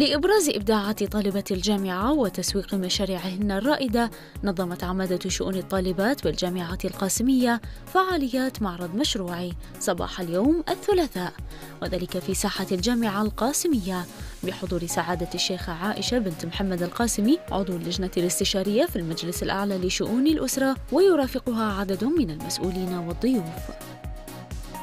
لإبراز إبداعات طالبة الجامعة وتسويق مشاريعهن الرائدة نظمت عمادة شؤون الطالبات والجامعات القاسمية فعاليات معرض مشروعي صباح اليوم الثلاثاء وذلك في ساحة الجامعة القاسمية بحضور سعادة الشيخة عائشة بنت محمد القاسمي عضو اللجنة الاستشارية في المجلس الأعلى لشؤون الأسرة ويرافقها عدد من المسؤولين والضيوف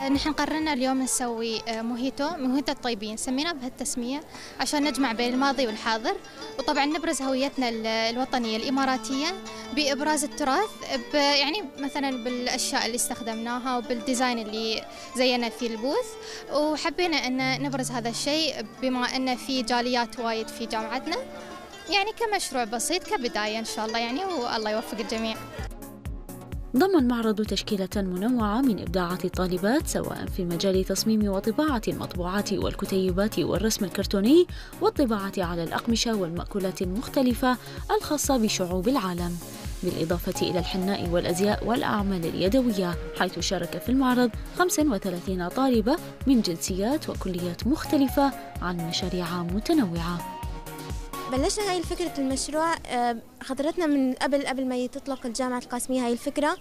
آه، نحن قررنا اليوم نسوي آه، موهيتو موهيتو الطيبين سميناه بهالتسمية عشان نجمع بين الماضي والحاضر وطبعا نبرز هويتنا الوطنية الإماراتية بإبراز التراث يعني مثلا بالأشياء اللي استخدمناها وبالديزاين اللي زينا فيه البوث وحبينا أن نبرز هذا الشيء بما أن في جاليات وايد في جامعتنا يعني كمشروع بسيط كبداية إن شاء الله يعني والله يوفق الجميع ضم المعرض تشكيلة منوعة من إبداعات الطالبات سواء في مجال تصميم وطباعة المطبوعات والكتيبات والرسم الكرتوني والطباعة على الأقمشة والمأكولات المختلفة الخاصة بشعوب العالم بالإضافة إلى الحناء والأزياء والأعمال اليدوية حيث شارك في المعرض 35 طالبة من جنسيات وكليات مختلفة عن مشاريع متنوعة بلشنا هاي الفكرة المشروع حضرتنا من قبل قبل ما تطلق الجامعة القاسمية هاي الفكرة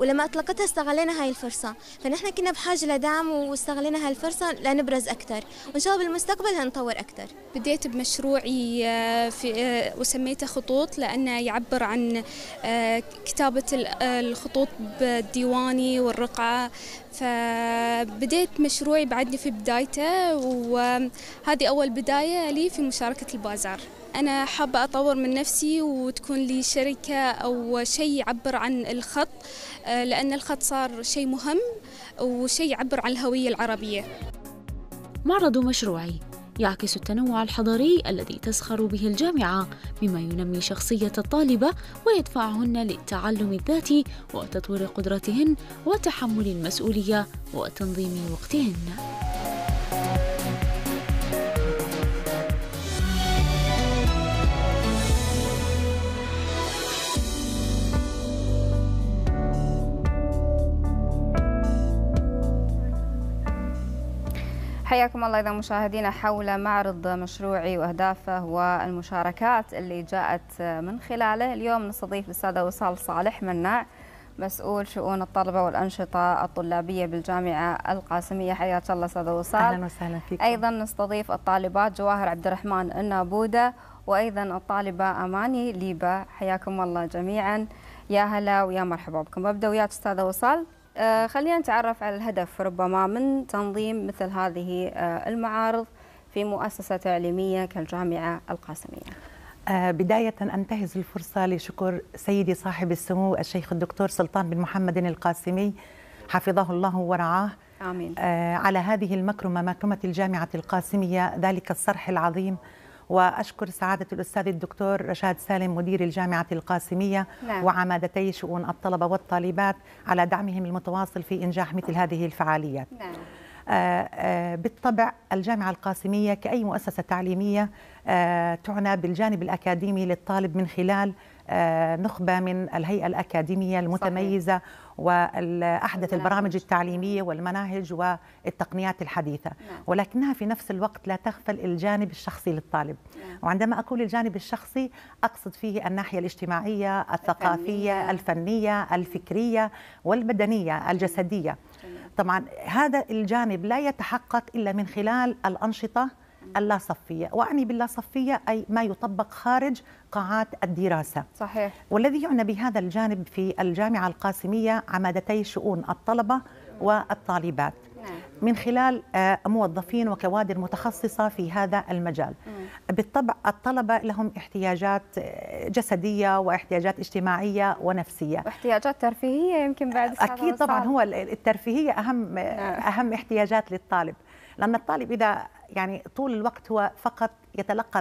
ولما أطلقتها استغلينا هاي الفرصة فنحن كنا بحاجة لدعم واستغلينا هاي الفرصة لنبرز أكثر وإن شاء الله بالمستقبل هنطور أكثر بديت بمشروعي آه، في آه، وسميته خطوط لأنه يعبر عن آه، كتابة الخطوط بالديواني والرقعة فبديت مشروعي بعدني في بدايته وهذه أول بداية لي في مشاركة البازار أنا حابة أطور من نفسي وت تكون لي شركة أو شيء يعبر عن الخط آه، لأن الخط صار شيء مهم وشيء يعبر عن الهوية العربية معرض مشروعي يعكس التنوع الحضاري الذي تزخر به الجامعة بما ينمي شخصية الطالبة ويدفعهن للتعلم الذاتي وتطوير قدرتهن وتحمل المسؤولية وتنظيم وقتهن حياكم الله إذا مشاهدينا حول معرض مشروعي وأهدافه والمشاركات اللي جاءت من خلاله اليوم نستضيف الأستاذة وصال صالح مناع مسؤول شؤون الطلبة والأنشطة الطلابية بالجامعة القاسمية حياك الله أستاذة وصال أهلا وسهلا فيك أيضا نستضيف الطالبات جواهر عبد الرحمن النابودة وأيضا الطالبة أماني ليبا حياكم الله جميعا يا هلا ويا مرحبا بكم ببدأ وياك أستاذة وصال آه، خلينا نتعرف على الهدف ربما من تنظيم مثل هذه آه، المعارض في مؤسسة تعليمية كالجامعة القاسمية آه، بداية أنتهز الفرصة لشكر سيدي صاحب السمو الشيخ الدكتور سلطان بن محمد القاسمي حفظه الله ورعاه آمين. على هذه المكرمة مكرمة الجامعة القاسمية ذلك الصرح العظيم وأشكر سعادة الأستاذ الدكتور رشاد سالم مدير الجامعة القاسمية نعم. وعمادتي شؤون الطلبة والطالبات على دعمهم المتواصل في إنجاح مثل هذه الفعاليات نعم. آه، آه، بالطبع الجامعة القاسمية كأي مؤسسة تعليمية آه، تعنى بالجانب الأكاديمي للطالب من خلال آه، نخبه من الهيئه الاكاديميه المتميزه صحيح. واحدث نعم. البرامج التعليميه والمناهج والتقنيات الحديثه نعم. ولكنها في نفس الوقت لا تغفل الجانب الشخصي للطالب نعم. وعندما اقول الجانب الشخصي اقصد فيه الناحيه الاجتماعيه الثقافيه الفنية الفكريه والبدنيه الجسديه طبعا هذا الجانب لا يتحقق الا من خلال الانشطه اللاصفية وأعني باللاصفية أي ما يطبق خارج قاعات الدراسة صحيح والذي يعنى بهذا الجانب في الجامعة القاسمية عمادتي شؤون الطلبة والطالبات نعم. من خلال آه، موظفين وكوادر متخصصة في هذا المجال بالطبع الطلبة لهم احتياجات آه، جسدية واحتياجات اجتماعية ونفسية واحتياجات ترفيهية يمكن بعد أكيد طبعا هو الترفيهية أهم, آه، نعم. أهم احتياجات للطالب لأن الطالب إذا يعني طول الوقت هو فقط يتلقى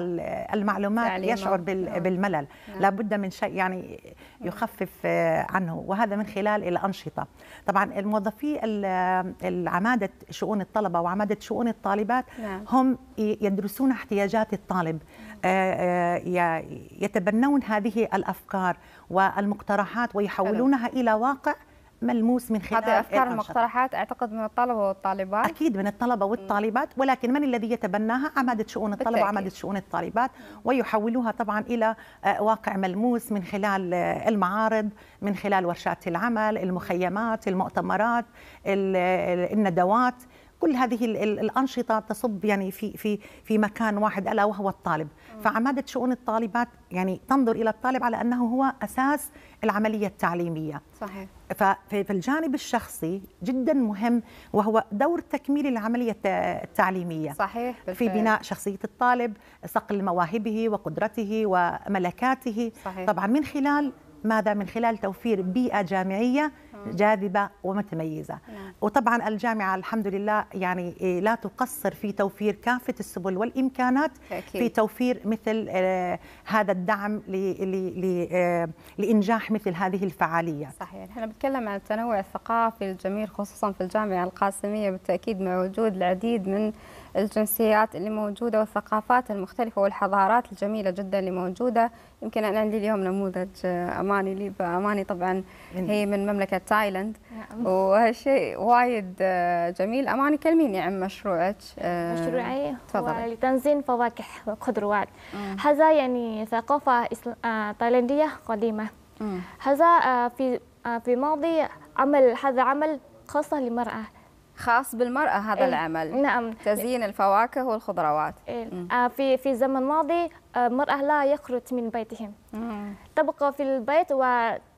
المعلومات يعني يشعر آه. بالملل نعم. لابد من شيء يعني يخفف آه، عنه وهذا من خلال الأنشطة طبعا الموظفي آه، العمادة شؤون الطلبة وعمادة شؤون الطالبات نعم. هم يدرسون احتياجات الطالب يتبنون هذه الأفكار والمقترحات ويحولونها إلى واقع ملموس من خلال هذه افكار المقترحات اعتقد من الطلبه والطالبات اكيد من الطلبه والطالبات ولكن من الذي يتبناها عماده شؤون الطلبه وعماده شؤون الطالبات ويحولوها طبعا الى آه، واقع ملموس من خلال آه، المعارض من خلال ورشات العمل المخيمات المؤتمرات الندوات كل هذه الانشطه تصب يعني في في في مكان واحد الا وهو الطالب فعماده شؤون الطالبات يعني تنظر الى الطالب على انه هو اساس العمليه التعليميه صحيح ففي الجانب الشخصي جدا مهم وهو دور تكميل العمليه التعليميه صحيح بالفعل. في بناء شخصيه الطالب صقل مواهبه وقدرته وملكاته صحيح. طبعا من خلال ماذا من خلال توفير بيئه جامعيه نعم. جاذبه ومتميزه نعم. وطبعا الجامعه الحمد لله يعني إيه، لا تقصر في توفير كافه السبل والامكانات في توفير مثل آه، هذا الدعم آه، لانجاح مثل هذه الفعاليات صحيح احنا بنتكلم عن التنوع الثقافي الجميل خصوصا في الجامعه القاسميه بالتاكيد مع وجود العديد من الجنسيات اللي موجودة والثقافات المختلفة والحضارات الجميلة جدا اللي موجودة يمكن أنا عندي اليوم نموذج آه، أماني لي أماني طبعا هي من مملكة تايلاند نعم. وهالشيء وايد آه، جميل اماني كلميني عن يعني مشروعك آه، مشروعي تفضلي هو فواكه وخضروات آه. هذا يعني ثقافه تايلانديه قديمه هذا في في ماضي عمل هذا عمل خاصه للمراه خاص بالمرأة هذا إيه. العمل نعم تزيين الفواكه والخضروات إيه. في في زمن ماضي المرأة لا يخرج من بيتهم مم. تبقى في البيت و...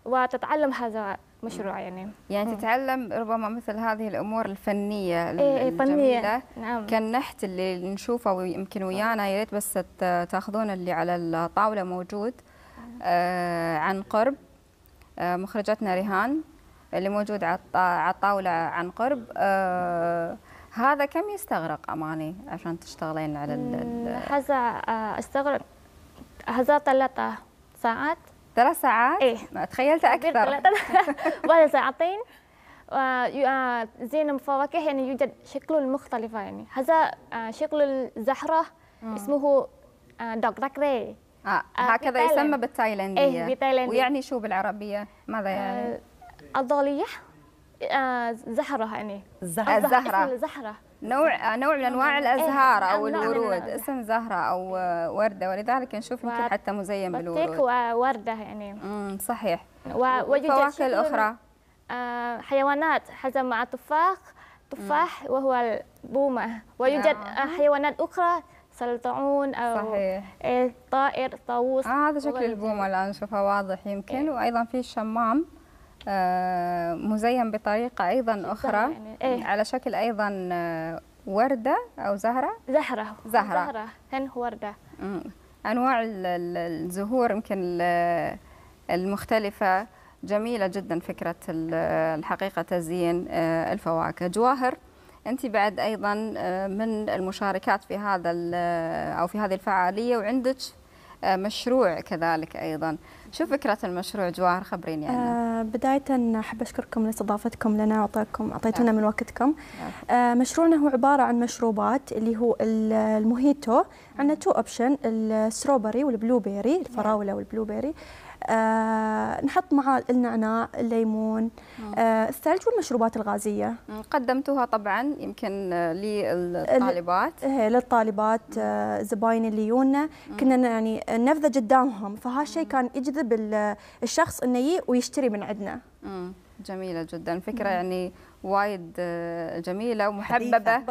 وتتعلم هذا مشروع يعني يعني مم. تتعلم ربما مثل هذه الامور الفنيه إيه, إيه، الجميله نعم. كالنحت اللي نشوفه يمكن نعم. ويانا يا ريت بس تاخذون اللي على الطاوله موجود آه عن قرب آه مخرجتنا ريهان اللي موجود على الطاوله عن قرب آه هذا كم يستغرق اماني عشان تشتغلين على هذا آه، استغرق هذا ثلاثة ساعات ثلاث ساعات؟ ايه ما تخيلت اكثر بعد ساعتين آه، زين الفواكه يعني يوجد شكل مختلفة يعني هذا آه، شكل الزهرة اسمه دوغ ري آه, آه، هكذا يسمى بالتايلندية ايه بالتايلندية ويعني شو بالعربية ماذا يعني؟ الضالية آه زهرة يعني الضليح اه زهره الزهرة نوع آه، نوع من انواع الازهار او الورود اسم زهره او ورده ولذلك نشوف يمكن حتى مزين بالورود وورده يعني امم صحيح وفواكه الاخرى آه، حيوانات حتى مع تفاح تفاح وهو البومه ويوجد نعم. آه، حيوانات اخرى سلطعون او صحيح. إيه، طائر طاووس آه هذا شكل البومه الان نشوفها واضح يمكن إيه. وايضا في الشمام آه، مزين بطريقه ايضا اخرى يعني إيه؟ على شكل ايضا آه، ورده او زهره زهره زهره هن ورده انواع الزهور يمكن المختلفه جميله جدا فكره الحقيقه تزيين آه، الفواكه جواهر انت بعد ايضا من المشاركات في هذا او في هذه الفعاليه وعندك مشروع كذلك ايضا شو فكرة المشروع جوار خبريني عنها؟ آه بداية أحب أشكركم لاستضافتكم لنا أعطيكم أعطيتونا من وقتكم آه مشروعنا هو عبارة عن مشروبات اللي هو الموهيتو عندنا تو أوبشن الستروبري والبلو بيري الفراولة والبلو بيري آه نحط معه النعناع الليمون آه الثلج والمشروبات الغازيه قدمتوها طبعا يمكن آه، للطالبات إيه، للطالبات آه زباين اللي يونا كنا يعني ننفذ قدامهم فهالشيء كان يجذب يجذب الشخص انه يجي ويشتري من عندنا جميله جدا فكره يعني وايد آه، جميله ومحببه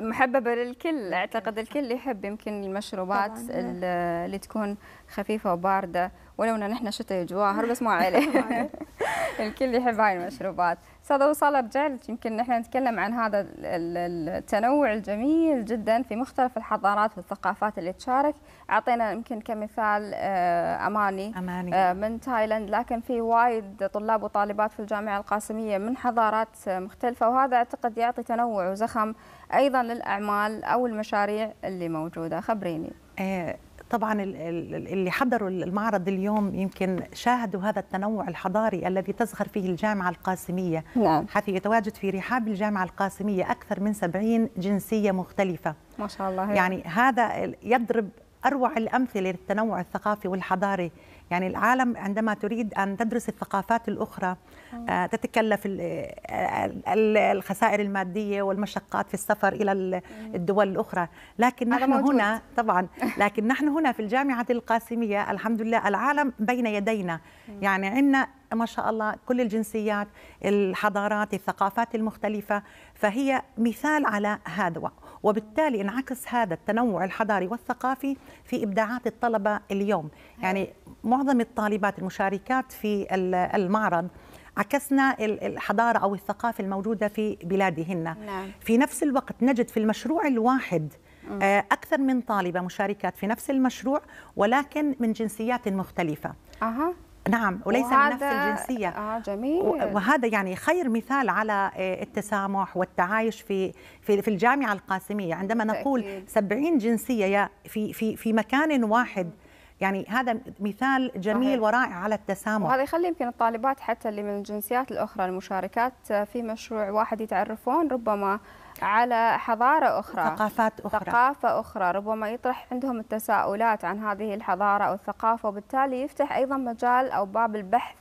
محببه للكل اعتقد الكل يحب يمكن المشروبات اللي تكون خفيفه وبارده ولو ان احنا شتاء جواهر بس ما عليه الكل يحب هاي المشروبات استاذ وصاله صالح رجعت يمكن نحن نتكلم عن هذا التنوع الجميل جدا في مختلف الحضارات والثقافات اللي تشارك اعطينا يمكن كمثال آه، اماني, أماني. آه، من تايلاند لكن في وايد طلاب وطالبات في الجامعه القاسميه من حضارات آه، مختلفه وهذا اعتقد يعطي تنوع وزخم ايضا للاعمال او المشاريع اللي موجوده خبريني إيه، طبعا اللي حضروا المعرض اليوم يمكن شاهدوا هذا التنوع الحضاري الذي تزخر فيه الجامعة القاسمية نعم. حيث يتواجد في رحاب الجامعة القاسمية أكثر من سبعين جنسية مختلفة ما شاء الله يعني هذا يضرب أروع الأمثلة للتنوع الثقافي والحضاري يعني العالم عندما تريد أن تدرس الثقافات الأخرى آه، تتكلف آه، الخسائر المادية والمشقات في السفر إلى الدول الأخرى لكن نحن هنا طبعا لكن نحن هنا في الجامعة القاسمية الحمد لله العالم بين يدينا يعني عندنا ما شاء الله كل الجنسيات الحضارات الثقافات المختلفة فهي مثال على هذا وبالتالي انعكس هذا التنوع الحضاري والثقافي في إبداعات الطلبة اليوم يعني معظم الطالبات المشاركات في المعرض عكسنا الحضارة أو الثقافة الموجودة في بلادهن نعم. في نفس الوقت نجد في المشروع الواحد آه، أكثر من طالبة مشاركات في نفس المشروع ولكن من جنسيات مختلفة أه. نعم وليس وهذا... من نفس الجنسية آه جميل وهذا يعني خير مثال على آه، التسامح والتعايش في في, في الجامعة القاسمية عندما نقول 70 جنسية في في في مكان واحد يعني هذا مثال جميل ورائع على التسامح وهذا يخلي يمكن الطالبات حتى اللي من الجنسيات الأخرى المشاركات آه، في مشروع واحد يتعرفون ربما على حضارة أخرى ثقافات أخرى ثقافة أخرى ربما يطرح عندهم التساؤلات عن هذه الحضارة أو الثقافة وبالتالي يفتح أيضا مجال أو باب البحث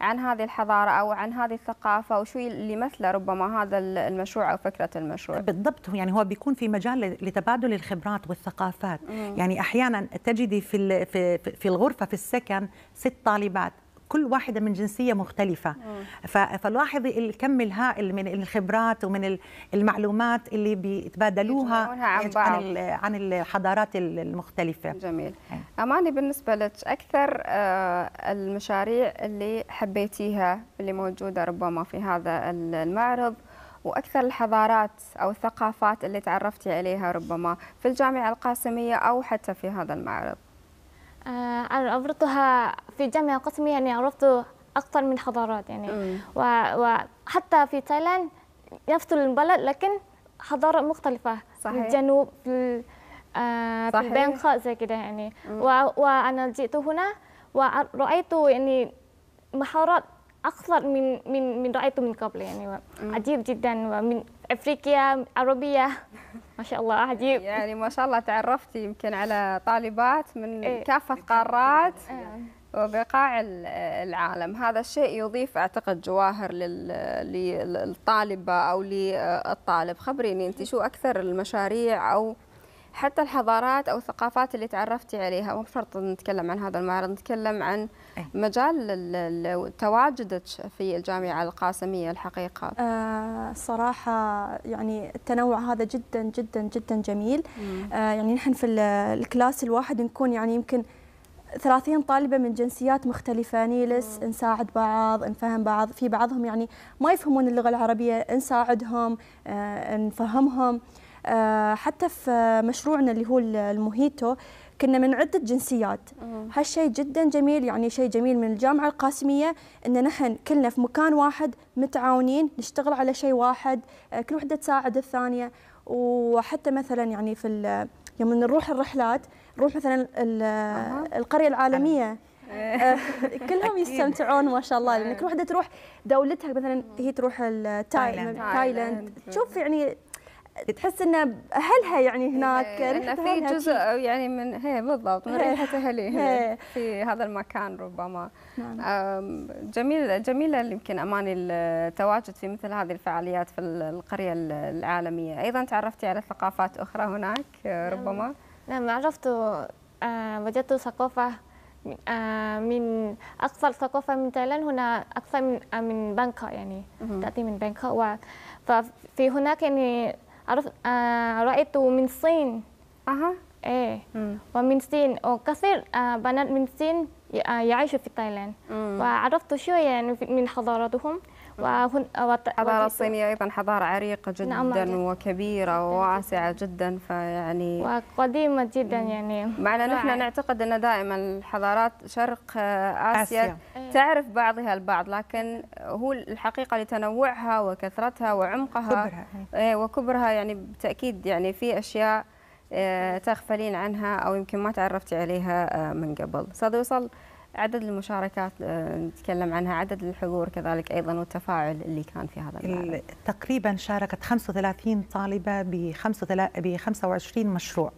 عن هذه الحضارة أو عن هذه الثقافة وشو اللي مثل ربما هذا المشروع أو فكرة المشروع بالضبط يعني هو بيكون في مجال لتبادل الخبرات والثقافات مم. يعني أحيانا تجدي في, في, في الغرفة في السكن ست طالبات كل واحدة من جنسية مختلفة فلاحظي الكم الهائل من الخبرات ومن المعلومات اللي بيتبادلوها عن, عن, عن الحضارات المختلفة جميل إيه. أماني بالنسبة لك أكثر آه، المشاريع اللي حبيتيها اللي موجودة ربما في هذا المعرض واكثر الحضارات او الثقافات اللي تعرفتي عليها ربما في الجامعه القاسميه او حتى في هذا المعرض عرضتها آه، في جامعة قسمي يعني عرفت أكثر من حضارات يعني و... وحتى في تايلاند نفس البلد لكن حضارة مختلفة صحيح. الجنوب في آه صحيح. زي كده يعني و... وأنا جئت هنا ورأيت يعني مهارات أكثر من من من رأيته من قبل يعني عجيب جدا ومن أفريقيا عربية ما شاء الله عجيب يعني ما شاء الله تعرفتي يمكن على طالبات من إيه. كافة قارات إيه. وبقاع العالم هذا الشيء يضيف أعتقد جواهر للطالبة أو للطالب خبريني أنت شو أكثر المشاريع أو حتى الحضارات أو الثقافات اللي تعرفتي عليها مو بشرط نتكلم عن هذا المعرض نتكلم عن مجال تواجدك في الجامعة القاسمية الحقيقة آه صراحة يعني التنوع هذا جدا جدا جدا جميل آه يعني نحن في الكلاس الواحد نكون يعني يمكن 30 طالبة من جنسيات مختلفة نيلس نساعد بعض نفهم بعض في بعضهم يعني ما يفهمون اللغة العربية نساعدهم آه، نفهمهم آه، حتى في مشروعنا اللي هو المهيتو كنا من عدة جنسيات هالشيء جدا جميل يعني شيء جميل من الجامعة القاسمية أن نحن كلنا في مكان واحد متعاونين نشتغل على شيء واحد آه، كل وحدة تساعد الثانية وحتى مثلا يعني في يوم نروح الرحلات نروح مثلا القريه العالميه آه، كلهم يستمتعون ما شاء الله لان يعني آه. كل وحده تروح دولتها مثلا هي تروح تايلاند تشوف يعني تحس ان اهلها يعني إيه، هناك ريحه في جزء يعني من هي إيه، بالضبط من إيه، ريحه اهلهم في هذا المكان ربما نعم. جميل جميله يمكن اماني التواجد في مثل هذه الفعاليات في القريه العالميه ايضا تعرفتي على ثقافات اخرى هناك آه، ربما نعم. لما عرفت آه، وجدت ثقافة آه، من أكثر ثقافة من تايلاند هنا أكثر من آه، من بانكا يعني تأتي من بانكا ففي هناك يعني عرفت رأيت من الصين أها إيه ومن الصين وكثير بنات من الصين يعيشوا في تايلاند وعرفت شوية يعني من حضارتهم وهن الحضارة الصينية أيضا حضارة عريقة نعم، جدا نعم وكبيرة وواسعة جدا فيعني وقديمة جدا يعني معنا نحن نعتقد أن دائما الحضارات شرق آه، آسيا, آسيا. إيه. تعرف بعضها البعض لكن هو الحقيقة لتنوعها وكثرتها وعمقها كبرها. إيه. إيه، وكبرها يعني بالتأكيد يعني في أشياء آه، تغفلين عنها أو يمكن ما تعرفتي عليها آه، من قبل صديق وصل عدد المشاركات آه، نتكلم عنها عدد الحضور كذلك ايضا والتفاعل اللي كان في هذا المعرض تقريبا شاركت 35 طالبه ب 25 مشروع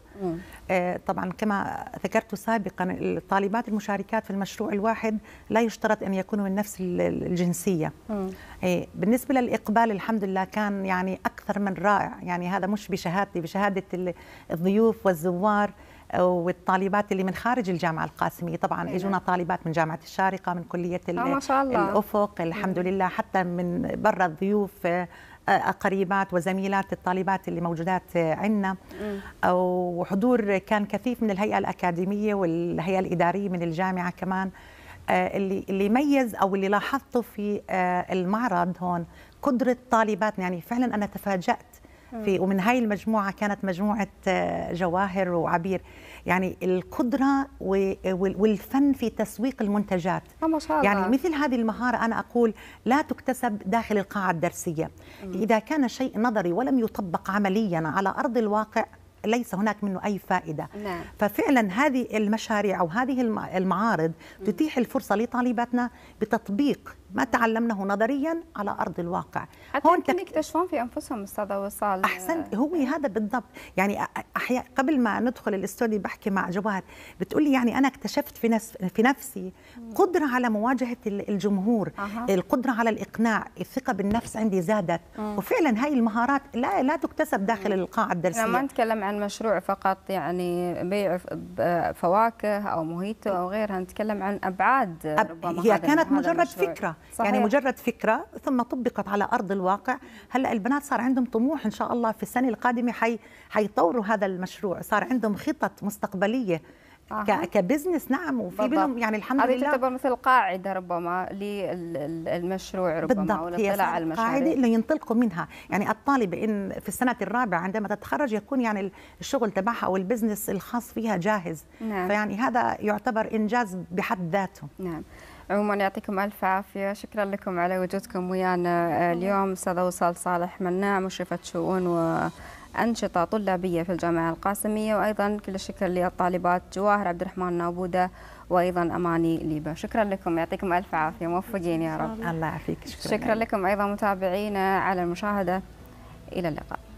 آه طبعا كما ذكرت سابقا الطالبات المشاركات في المشروع الواحد لا يشترط ان يكونوا من نفس الجنسيه آه بالنسبه للاقبال الحمد لله كان يعني اكثر من رائع يعني هذا مش بشهادتي بشهاده الضيوف والزوار والطالبات اللي من خارج الجامعه القاسميه طبعا اجونا إيه. طالبات من جامعه الشارقه من كليه آه، ما شاء الله. الافق إيه. الحمد لله حتى من برا الضيوف آه، آه، قريبات وزميلات الطالبات اللي موجودات عندنا إيه. وحضور كان كثيف من الهيئه الاكاديميه والهيئه الاداريه من الجامعه كمان اللي اللي ميز او اللي لاحظته في المعرض هون قدره طالباتنا يعني فعلا انا تفاجات في ومن هاي المجموعه كانت مجموعه آه، جواهر وعبير يعني القدره والفن في تسويق المنتجات آه، ما شاء يعني الله. يعني مثل هذه المهاره انا اقول لا تكتسب داخل القاعه الدرسيه م. اذا كان شيء نظري ولم يطبق عمليا على ارض الواقع ليس هناك منه أي فائدة نعم. ففعلا هذه المشاريع أو هذه المعارض تتيح الفرصة لطالباتنا بتطبيق ما تعلمناه نظريا على ارض الواقع حتى هون تك... يكتشفون في انفسهم استاذه وصال احسنت آه، هو هذا بالضبط يعني احيانا قبل ما ندخل الاستوديو بحكي مع جواد بتقول لي يعني انا اكتشفت في نفس في نفسي قدره على مواجهه الجمهور أه. القدره على الاقناع الثقه بالنفس عندي زادت أه. وفعلا هاي المهارات لا لا تكتسب داخل القاعه الدرسيه ما نتكلم عن مشروع فقط يعني بيع فواكه او مهيته او غيرها نتكلم عن ابعاد ربما هي كانت مجرد فكره يعني صحيح. يعني مجرد فكره ثم طبقت على ارض الواقع هلا البنات صار عندهم طموح ان شاء الله في السنه القادمه حي حيطوروا هذا المشروع صار عندهم خطط مستقبليه آه. كبزنس نعم وفي بينهم يعني الحمد لله هذه تعتبر مثل قاعده ربما للمشروع ربما بالضبط هي على المشاريع قاعده انه ينطلقوا منها يعني الطالبه ان في السنه الرابعه عندما تتخرج يكون يعني الشغل تبعها او البزنس الخاص فيها جاهز نعم. فيعني هذا يعتبر انجاز بحد ذاته نعم عموما يعطيكم الف عافيه شكرا لكم على وجودكم ويانا آه، اليوم استاذه وصال صالح مناع نعم مشرفه شؤون و أنشطة طلابية في الجامعة القاسمية وأيضا كل الشكر للطالبات جواهر عبد الرحمن نابودة وأيضا أماني ليبا شكرا لكم يعطيكم ألف عافية موفقين يا رب الله يعافيك شكرا, شكرا لكم أيضا متابعينا على المشاهدة إلى اللقاء